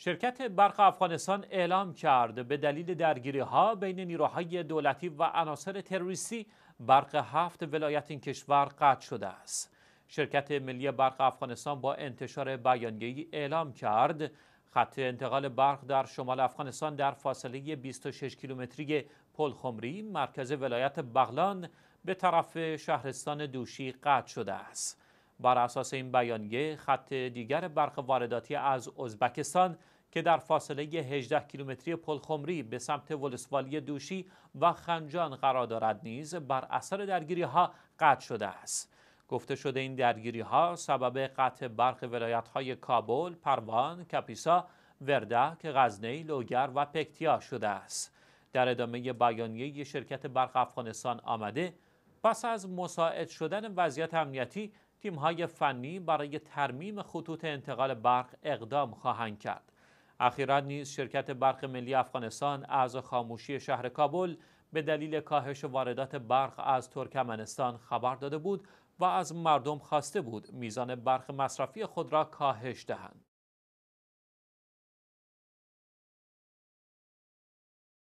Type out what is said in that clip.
شرکت برق افغانستان اعلام کرد به دلیل درگیری ها بین نیروهای دولتی و عناصر تروریستی برق هفت ولایت این کشور قطع شده است. شرکت ملی برق افغانستان با انتشار بیانیه‌ای اعلام کرد خط انتقال برق در شمال افغانستان در فاصله 26 کیلومتری پلخمری مرکز ولایت بغلان به طرف شهرستان دوشی قطع شده است. بر اساس این بیانیه خط دیگر برق وارداتی از ازبکستان که در فاصله 18 کیلومتری پلخمری به سمت ولسوالی دوشی و خنجان قرار دارد نیز بر اثر درگیری ها قطع شده است گفته شده این درگیری ها سبب قطع برق ولایت های کابل، پروان، کپیسا، وردک، غزنی، لوگر و پکتیا شده است در ادامه بیانیه شرکت برق افغانستان آمده پس از مساعد شدن وضعیت امنیتی های فنی برای ترمیم خطوط انتقال برق اقدام خواهند کرد. اخیرا نیز شرکت برق ملی افغانستان از خاموشی شهر کابل به دلیل کاهش واردات برق از ترکمنستان خبر داده بود و از مردم خواسته بود میزان برق مصرفی خود را کاهش دهند.